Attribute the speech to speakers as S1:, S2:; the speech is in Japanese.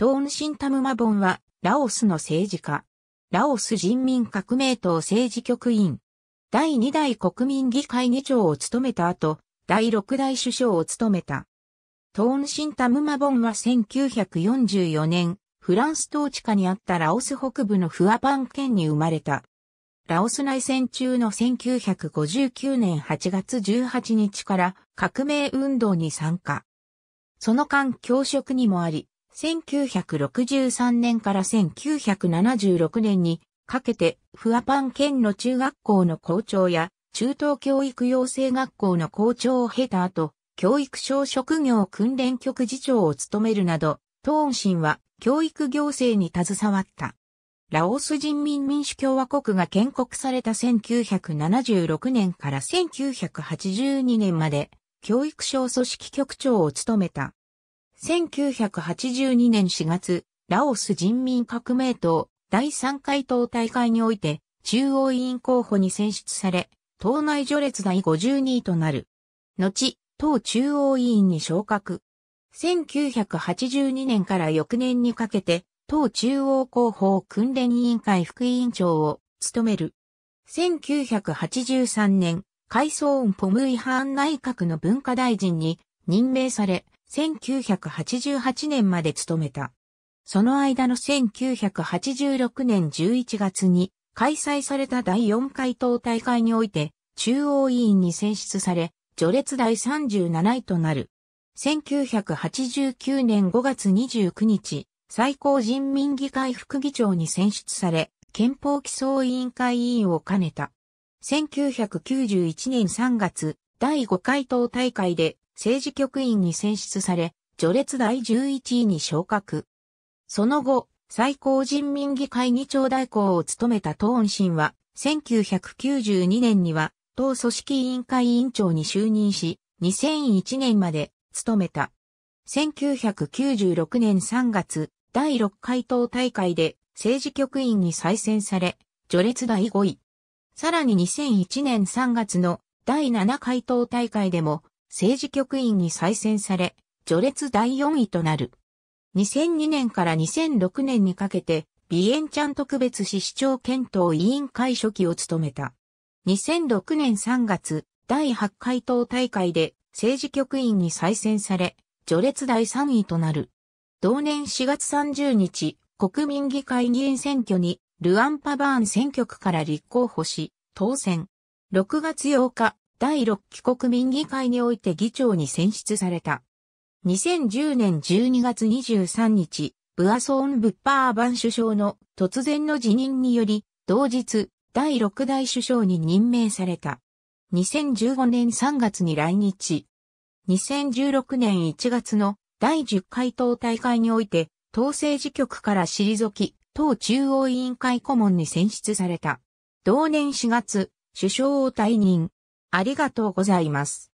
S1: トーンシンタムマボンは、ラオスの政治家。ラオス人民革命党政治局員。第2代国民議会議長を務めた後、第6代首相を務めた。トーンシンタムマボンは1944年、フランス統治下にあったラオス北部のフアパン県に生まれた。ラオス内戦中の1959年8月18日から革命運動に参加。その間教職にもあり、1963年から1976年にかけて、フアパン県の中学校の校長や、中等教育養成学校の校長を経た後、教育省職業訓練局次長を務めるなど、トーンシンは教育行政に携わった。ラオス人民民主共和国が建国された1976年から1982年まで、教育省組織局長を務めた。1982年4月、ラオス人民革命党第3回党大会において中央委員候補に選出され、党内序列第52位となる。後、党中央委員に昇格。1982年から翌年にかけて、党中央広報訓練委員会副委員長を務める。1983年、改装ポムイハン内閣の文化大臣に任命され、1988年まで務めた。その間の1986年11月に開催された第4回党大会において中央委員に選出され、序列第37位となる。1989年5月29日、最高人民議会副議長に選出され、憲法起草委員会委員を兼ねた。1991年3月、第5回党大会で政治局員に選出され、序列第11位に昇格。その後、最高人民議会議長代行を務めたトーンシンは、1992年には、党組織委員会委員長に就任し、2001年まで務めた。1996年3月、第6回党大会で政治局員に再選され、序列第5位。さらに2001年3月の第7回党大会でも政治局員に再選され、序列第4位となる。2002年から2006年にかけて、ビエンチャン特別市市長検討委員会初期を務めた。2006年3月、第8回党大会で政治局員に再選され、序列第3位となる。同年4月30日、国民議会議員選挙に、ルアンパバーン選挙区から立候補し、当選。6月8日、第6期国民議会において議長に選出された。2010年12月23日、ブアソーン・ブッパーバン首相の突然の辞任により、同日、第6代首相に任命された。2015年3月に来日。2016年1月の第10回党大会において、党政治局から退き、党中央委員会顧問に選出された。同年4月、首相を退任。ありがとうございます。